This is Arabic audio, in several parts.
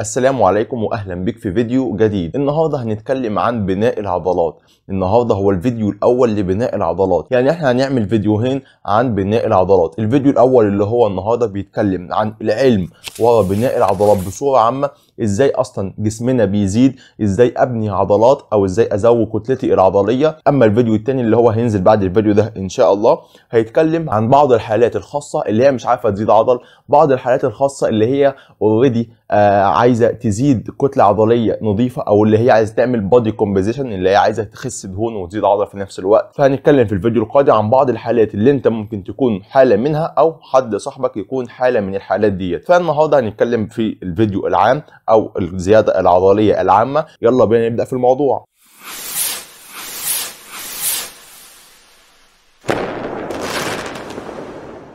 السلام عليكم واهلا بك في فيديو جديد النهارده هنتكلم عن بناء العضلات النهارده هو الفيديو الاول لبناء العضلات يعني احنا هنعمل فيديوهين عن بناء العضلات الفيديو الاول اللي هو النهارده بيتكلم عن العلم ورا بناء العضلات بصوره عامه ازاي اصلا جسمنا بيزيد ازاي ابني عضلات او ازاي ازود كتلتي العضليه اما الفيديو الثاني اللي هو هينزل بعد الفيديو ده ان شاء الله هيتكلم عن بعض الحالات الخاصه اللي هي مش عارفه تزيد عضل بعض الحالات الخاصه اللي هي اوريدي آه، عايزه تزيد كتله عضليه نظيفه او اللي هي عايزه تعمل بودي كومبوزيشن اللي هي عايزه تخس دهون وتزيد عضله في نفس الوقت فهنتكلم في الفيديو القادم عن بعض الحالات اللي انت ممكن تكون حاله منها او حد صاحبك يكون حاله من الحالات ديت فالنهارده هنتكلم في الفيديو العام او الزياده العضليه العامه يلا بينا نبدا في الموضوع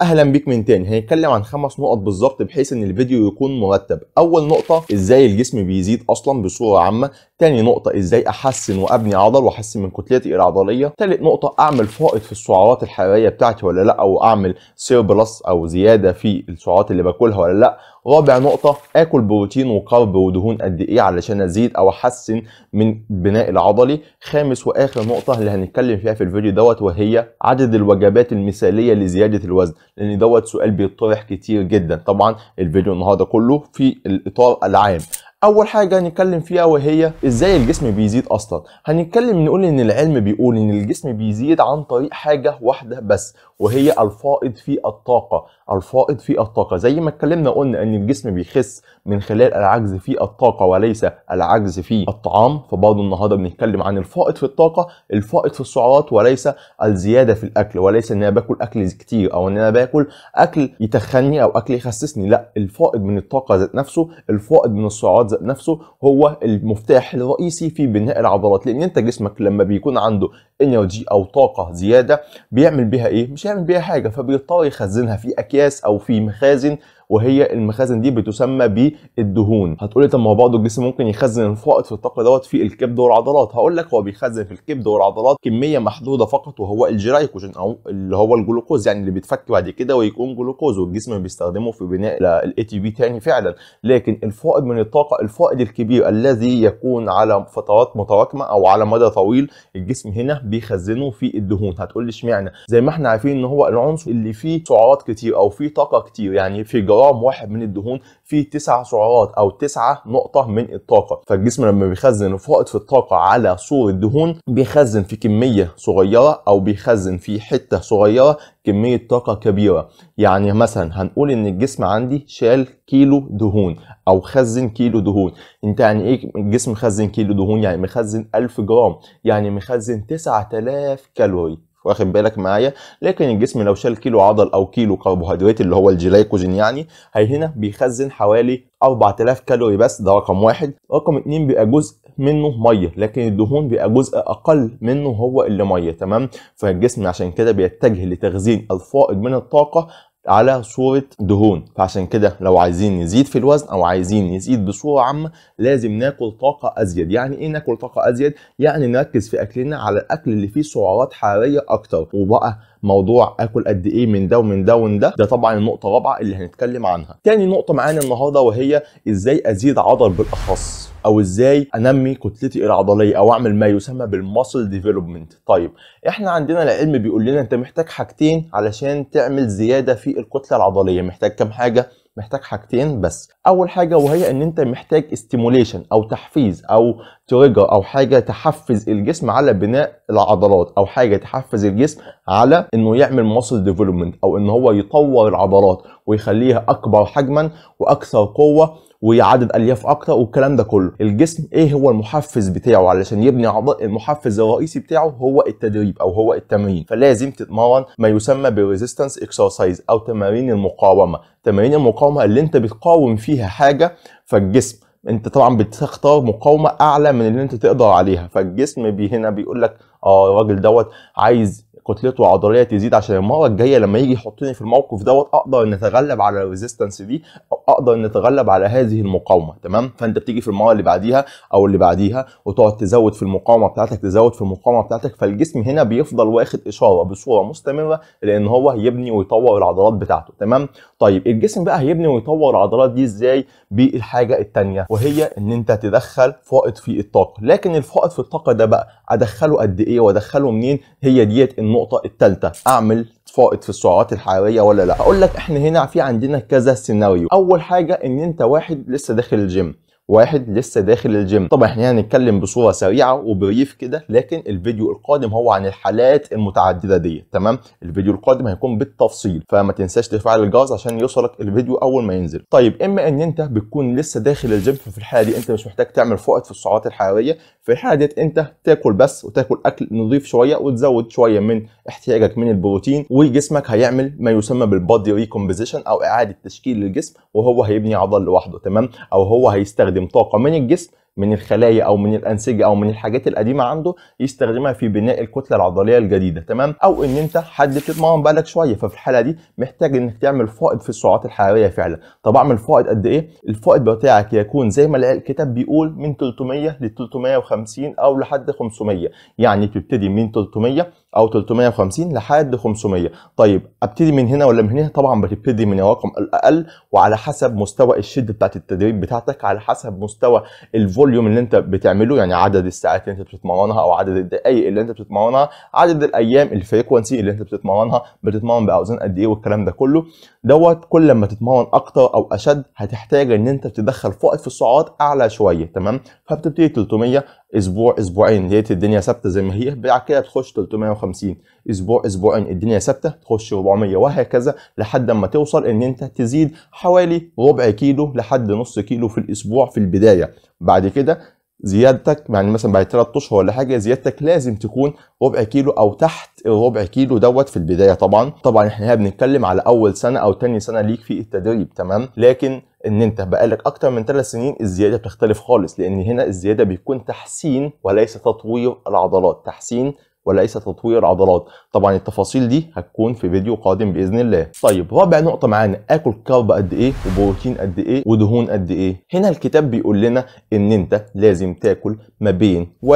اهلا بيك من تاني هنتكلم عن خمس نقط بالظبط بحيث ان الفيديو يكون مرتب اول نقطه ازاي الجسم بيزيد اصلا بصوره عامه تاني نقطه ازاي احسن وابني عضل واحسن من كتلتي العضليه تالت نقطه اعمل فائض في السعرات الحراريه بتاعتي ولا لا او اعمل سير بلس او زياده في السعرات اللي باكلها ولا لا رابع نقطه اكل بروتين وكارب ودهون قد ايه علشان ازيد او احسن من البناء العضلي خامس واخر نقطه اللي هنتكلم فيها في الفيديو دوت وهي عدد الوجبات المثاليه لزياده الوزن لان دوت سؤال بيطرح كتير جدا طبعا الفيديو النهارده كله في الاطار العام اول حاجه هنتكلم فيها وهي ازاي الجسم بيزيد اصلا هنتكلم نقول ان العلم بيقول ان الجسم بيزيد عن طريق حاجه واحده بس وهي الفائض في الطاقه الفائض في الطاقه زي ما اتكلمنا قلنا ان الجسم بيخس من خلال العجز في الطاقه وليس العجز في الطعام فبرضه النهارده بنتكلم عن الفائض في الطاقه الفائض في السعرات وليس الزياده في الاكل وليس ان انا باكل اكل كتير او ان انا باكل اكل يتخني او اكل يخسسني لا الفائض من الطاقه ذات نفسه الفائض من السعرات نفسه هو المفتاح الرئيسي في بناء العضلات لان انت جسمك لما بيكون عنده انرجي او طاقه زياده بيعمل بيها ايه مش هيعمل بيها حاجه فبيضطر يخزنها في اكياس او في مخازن وهي المخازن دي بتسمى بالدهون هتقولي طب ما هو برضه الجسم ممكن يخزن الفائض في الطاقه دوت في الكبد والعضلات هقول لك هو بيخزن في الكبد والعضلات كميه محدوده فقط وهو الجلايكوجين او اللي هو الجلوكوز يعني اللي بيتفك بعد كده ويكون جلوكوز والجسم بيستخدمه في بناء الاي تي بي تاني فعلا لكن الفائض من الطاقه الفائض الكبير الذي يكون على فترات متراكمه او على مدى طويل الجسم هنا بيخزنه في الدهون هتقول لي اشمعنى زي ما احنا عارفين ان هو العنصر اللي فيه سعرات كتير او فيه طاقه كتير يعني في جرام واحد من الدهون فيه تسع سعرات او تسعة نقطة من الطاقة فالجسم لما بيخزن فائض في الطاقة على صورة دهون بيخزن في كمية صغيرة او بيخزن في حتة صغيرة كمية طاقة كبيرة يعني مثلا هنقول ان الجسم عندي شال كيلو دهون او خزن كيلو دهون انت يعني ايه الجسم خزن كيلو دهون يعني مخزن 1000 جرام يعني مخزن 9000 كالوري واخد بالك معايا لكن الجسم لو شال كيلو عضل او كيلو كربوهيدرات اللي هو الجلايكوجين يعني هي هنا بيخزن حوالي 4000 كالوري بس ده رقم واحد رقم اتنين بيبقى جزء منه ميه لكن الدهون بيبقى جزء اقل منه هو اللي ميه تمام فالجسم عشان كده بيتجه لتخزين الفائض من الطاقه على صورة دهون فعشان كده لو عايزين نزيد في الوزن او عايزين نزيد بصورة عامة لازم ناكل طاقة ازيد يعني ايه ناكل طاقة ازيد يعني نركز في اكلنا على الاكل اللي فيه سعرات حرارية اكتر وبقى موضوع اكل قد ايه من ده ومن ده ومن ده ده طبعا النقطه الرابعه اللي هنتكلم عنها تاني نقطه معانا النهارده وهي ازاي ازيد عضل بالاخص او ازاي انمي كتلتي العضليه او اعمل ما يسمى بالماسل ديفلوبمنت طيب احنا عندنا العلم بيقول لنا انت محتاج حاجتين علشان تعمل زياده في الكتله العضليه محتاج كام حاجه محتاج حاجتين بس اول حاجه وهي ان انت محتاج استيموليشن او تحفيز او تريجر او حاجه تحفز الجسم على بناء العضلات او حاجه تحفز الجسم على انه يعمل ماسل ديفلوبمنت او ان هو يطور العضلات ويخليها اكبر حجما واكثر قوه وعدد الياف اكتر والكلام ده كله الجسم ايه هو المحفز بتاعه علشان يبني اعضاء المحفز الرئيسي بتاعه هو التدريب او هو التمرين فلازم تتمرن ما يسمى بالريزيستنس اكسرسايز او تمارين المقاومه تمارين المقاومه اللي انت بتقاوم فيها حاجه فالجسم انت طبعا بتختار مقاومه اعلى من اللي انت تقدر عليها فالجسم بي هنا بيقول لك اه الراجل دوت عايز كتلته العضليه تزيد عشان المره الجايه لما يجي يحطني في الموقف دوت اقدر ان اتغلب على الريزيستنس دي او اقدر ان اتغلب على هذه المقاومه تمام فانت بتيجي في المره اللي بعديها او اللي بعديها وتقعد تزود في المقاومه بتاعتك تزود في المقاومه بتاعتك فالجسم هنا بيفضل واخد اشاره بصوره مستمره لان هو هيبني ويطور العضلات بتاعته تمام طيب الجسم بقى هيبني ويطور العضلات دي ازاي بالحاجه الثانيه وهي ان انت تدخل فائض في الطاقه لكن الفائض في الطاقه ده بقى ادخله قد ايه وادخله منين هي ديت النقطه الثالثه اعمل فائض في السعرات الحراريه ولا لا هقول لك احنا هنا في عندنا كذا سيناريو اول حاجه ان انت واحد لسه داخل الجيم واحد لسه داخل الجيم طبعا احنا هنتكلم بصوره سريعه وبريف كده لكن الفيديو القادم هو عن الحالات المتعدده دي تمام الفيديو القادم هيكون بالتفصيل فما تنساش تفعل الجرس عشان يوصلك الفيديو اول ما ينزل طيب اما ان انت بتكون لسه داخل الجيم ففي الحاله دي انت مش محتاج تعمل فوائد في السعرات الحراريه في الحاله ديت انت تاكل بس وتاكل اكل نظيف شويه وتزود شويه من احتياجك من البروتين وجسمك هيعمل ما يسمى بالبادي ريكومبوزيشن او اعاده تشكيل للجسم وهو هيبني عضل لوحده تمام او هو هيستخدم يستخدم طاقة من الجسم من الخلايا او من الانسجه او من الحاجات القديمه عنده يستخدمها في بناء الكتله العضليه الجديده تمام او ان انت حد بتتمرن بقالك شويه ففي الحاله دي محتاج انك تعمل فائض في السعرات الحراريه فعلا طب اعمل فائض قد ايه الفائض بتاعك يكون زي ما الكتاب بيقول من 300 ل 350 او لحد 500 يعني تبتدي من 300 او 350 لحد 500 طيب ابتدي من هنا ولا من هنا طبعا بتبتدي من الرقم الاقل وعلى حسب مستوى الشده بتاعت التدريب بتاعتك على حسب مستوى الفوليوم اللي انت بتعمله يعني عدد الساعات اللي انت بتتمرنها او عدد الدقائق اللي انت بتتمرنها عدد الايام الفريكونسي اللي انت بتتمرنها بتتمرن باوزان قد ايه والكلام ده كله دوت كل ما تتمرن اكتر او اشد هتحتاج ان انت تدخل فائض في السعرات اعلى شويه تمام فبتبتدي 300 اسبوع اسبوعين لقيت الدنيا ثابته زي ما هي بعد كده تخش 350 450 اسبوع اسبوعين الدنيا ثابته تخش 400 وهكذا لحد ما توصل ان انت تزيد حوالي ربع كيلو لحد نص كيلو في الاسبوع في البدايه بعد كده زيادتك يعني مثلا بعد 3 اشهر ولا حاجه زيادتك لازم تكون ربع كيلو او تحت الربع كيلو دوت في البدايه طبعا طبعا احنا هنا بنتكلم على اول سنه او ثاني سنه ليك في التدريب تمام لكن ان انت بقالك اكتر من ثلاث سنين الزياده بتختلف خالص لان هنا الزياده بيكون تحسين وليس تطوير العضلات تحسين وليس تطوير عضلات طبعا التفاصيل دي هتكون في فيديو قادم باذن الله طيب رابع نقطه معانا اكل كارب قد ايه وبروتين قد ايه ودهون قد ايه هنا الكتاب بيقول لنا ان انت لازم تاكل ما بين 1.6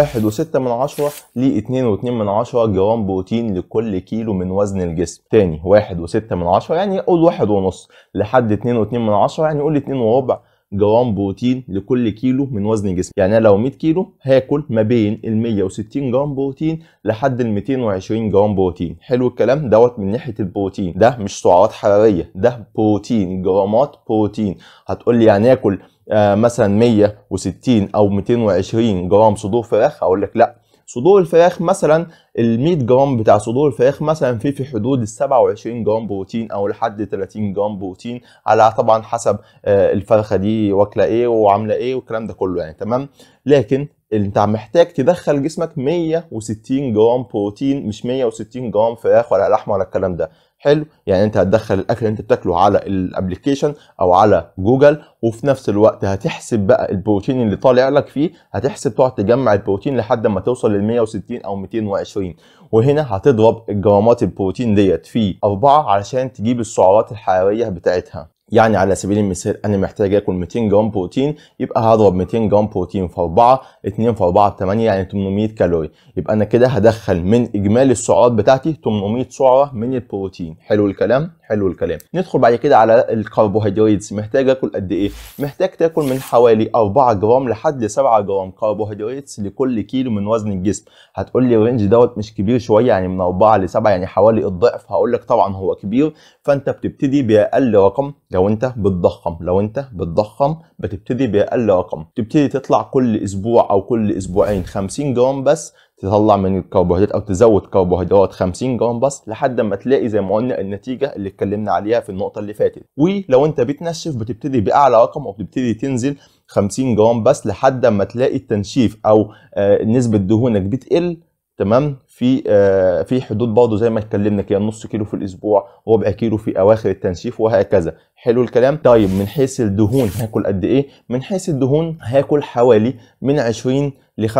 ل 2.2 جرام بروتين لكل كيلو من وزن الجسم تاني 1.6 يعني قول 1.5 لحد 2.2 يعني قول 2 وربع جرام بروتين لكل كيلو من وزن جسمي يعني انا لو 100 كيلو هاكل ما بين ال 160 جرام بروتين لحد ال 220 جرام بروتين حلو الكلام دوت من ناحيه البروتين ده مش سعرات حراريه ده بروتين جرامات بروتين هتقول لي يعني اكل آه مثلا 160 او 220 جرام صدور فراخ اقول لك لا صدور الفراخ مثلا ال 100 جرام بتاع صدور الفراخ مثلا في في حدود ال 27 جرام بروتين او لحد 30 جرام بروتين على طبعا حسب آه، الفرخه دي واكله ايه وعامله ايه والكلام ده كله يعني تمام لكن انت محتاج تدخل جسمك 160 جرام بروتين مش 160 جرام فراخ ولا لحمه ولا الكلام ده حلو يعني انت هتدخل الاكل اللي انت بتاكله على الابلكيشن او على جوجل وفي نفس الوقت هتحسب بقى البروتين اللي طالع لك فيه هتحسب تقعد تجمع البروتين لحد ما توصل لل 160 او 220 وهنا هتضرب جرامات البروتين ديت في 4 علشان تجيب السعرات الحراريه بتاعتها يعني على سبيل المثال انا محتاج اكل 200 جرام بروتين يبقى هضرب 200 جرام بروتين في 4 2 في 4 8 يعني 800 كالوري يبقى انا كده هدخل من اجمالي السعرات بتاعتي 800 سعره من البروتين حلو الكلام حلو الكلام ندخل بعد كده على الكربوهيدرات محتاج اكل قد ايه محتاج تاكل من حوالي 4 جرام لحد 7 جرام كربوهيدرات لكل كيلو من وزن الجسم هتقول لي الرينج دوت مش كبير شويه يعني من 4 ل 7 يعني حوالي الضعف هقول لك طبعا هو كبير فانت بتبتدي باقل رقم لو انت بتضخم لو انت بتضخم بتبتدي باقل رقم تبتدي تطلع كل اسبوع او كل اسبوعين 50 جرام بس تطلع من الكربوهيدرات او تزود كربوهيدرات 50 جرام بس لحد ما تلاقي زي ما قلنا النتيجه اللي اتكلمنا عليها في النقطه اللي فاتت ولو انت بتنشف بتبتدي باعلى رقم وبتبتدي تنزل 50 جرام بس لحد ما تلاقي التنشيف او آه، نسبه دهونك بتقل تمام في آه في حدود برضه زي ما اتكلمنا كده نص كيلو في الاسبوع ربع كيلو في اواخر التنشيف وهكذا حلو الكلام طيب من حيث الدهون هاكل قد ايه من حيث الدهون هاكل حوالي من 20 ل 35%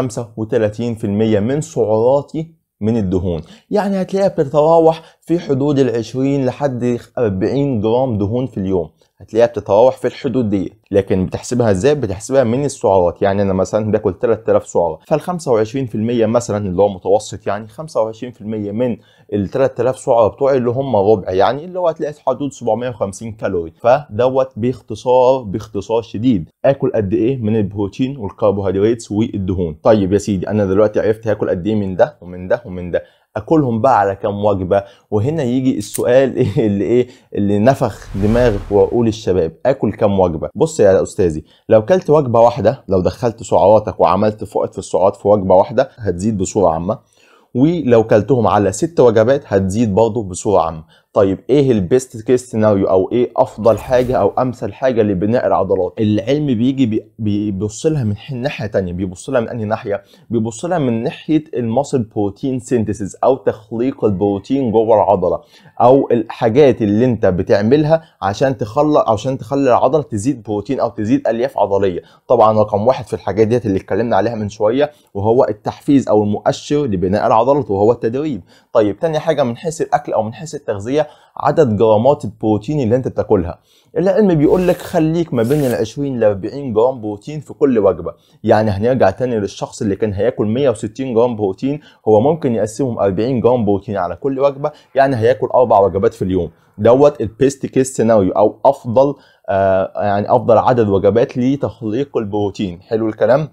من سعراتي من الدهون يعني هتلاقيها بتتراوح في حدود ال 20 لحد 40 جرام دهون في اليوم هتلاقيها بتتراوح في الحدود دي لكن بتحسبها ازاي بتحسبها من السعرات يعني انا مثلا باكل 3000 سعره فال 25% مثلا اللي هو متوسط يعني 25% من ال 3000 سعره بتوعي اللي هم ربع يعني اللي هو هتلاقي في حدود 750 كالوري فدوت باختصار باختصار شديد اكل قد ايه من البروتين والكربوهيدرات والدهون طيب يا سيدي انا دلوقتي عرفت هاكل قد ايه من ده ومن ده ومن ده اكلهم بقى على كام وجبه وهنا يجي السؤال إيه اللي ايه اللي نفخ دماغ وعقول الشباب اكل كام وجبه بص يا استاذي لو كلت وجبه واحده لو دخلت سعراتك وعملت فقط في السعرات في وجبه واحده هتزيد بصوره عامه ولو كلتهم على ست وجبات هتزيد برضه بصوره عامه طيب ايه البيست كيس سيناريو او ايه افضل حاجه او امثل حاجه لبناء العضلات العلم بيجي بيبص لها من ناحيه ثانيه بيبص لها من انهي ناحيه بيبص لها من ناحيه المصل بروتين سينثيسيس او تخليق البروتين جوه العضله او الحاجات اللي انت بتعملها عشان تخلق عشان تخلي العضله تزيد بروتين او تزيد الياف عضليه طبعا رقم واحد في الحاجات ديت اللي اتكلمنا عليها من شويه وهو التحفيز او المؤشر لبناء العضلات وهو التدريب طيب ثاني حاجه من حيث الاكل او من حيث التغذيه عدد جرامات البروتين اللي انت بتاكلها العلم بيقول لك خليك ما بين ال 20 ل 40 جرام بروتين في كل وجبه يعني هنرجع تاني للشخص اللي كان هياكل 160 جرام بروتين هو ممكن يقسمهم 40 جرام بروتين على كل وجبه يعني هياكل اربع وجبات في اليوم دوت البيست كيس سيناريو او افضل آه يعني افضل عدد وجبات لتخليق البروتين حلو الكلام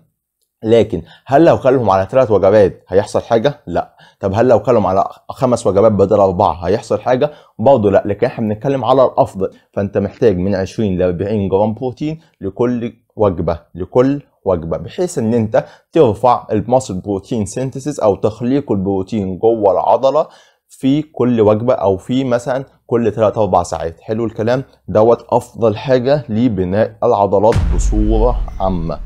لكن هل لو كلهم على ثلاث وجبات هيحصل حاجه؟ لا، طب هل لو كلهم على خمس وجبات بدل اربعه هيحصل حاجه؟ برضه لا، لكن احنا بنتكلم على الافضل، فانت محتاج من 20 ل 40 جرام بروتين لكل وجبه، لكل وجبه بحيث ان انت ترفع الماسل بروتين سينثيسيس او تخليق البروتين جوه العضله في كل وجبه او في مثلا كل 3 4 ساعات حلو الكلام دوت افضل حاجه لبناء العضلات بصوره عامه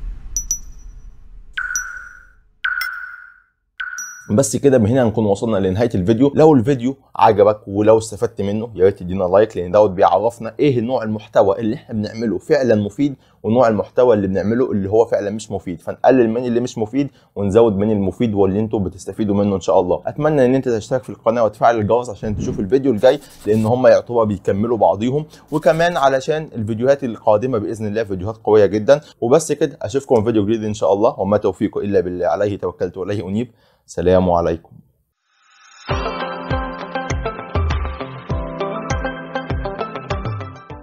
بس كده من هنا نكون وصلنا لنهايه الفيديو لو الفيديو عجبك ولو استفدت منه يا ريت تدينا لايك لان دوت بيعرفنا ايه نوع المحتوى اللي احنا بنعمله فعلا مفيد ونوع المحتوى اللي بنعمله اللي هو فعلا مش مفيد فنقلل من اللي مش مفيد ونزود من المفيد واللي انتم بتستفيدوا منه ان شاء الله اتمنى ان انت تشترك في القناه وتفعل الجرس عشان تشوف الفيديو الجاي لان هم يعتبر بيكملوا بعضيهم وكمان علشان الفيديوهات القادمه باذن الله فيديوهات قويه جدا وبس كده اشوفكم في فيديو جديد ان شاء الله وما توفيقي الا بالله عليه توكلت واليه انيب سلام عليكم